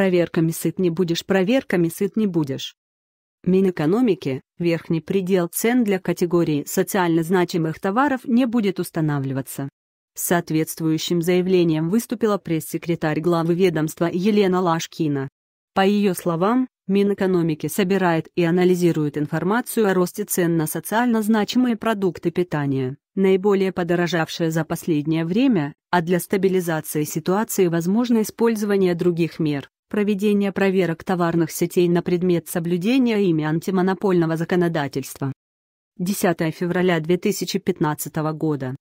Проверками сыт не будешь, проверками сыт не будешь. Минэкономики верхний предел цен для категории социально значимых товаров не будет устанавливаться. С соответствующим заявлением выступила пресс-секретарь главы ведомства Елена Лашкина. По ее словам, Минэкономики собирает и анализирует информацию о росте цен на социально значимые продукты питания, наиболее подорожавшие за последнее время, а для стабилизации ситуации возможно использование других мер, проведения проверок товарных сетей на предмет соблюдения ими антимонопольного законодательства. 10 февраля 2015 года.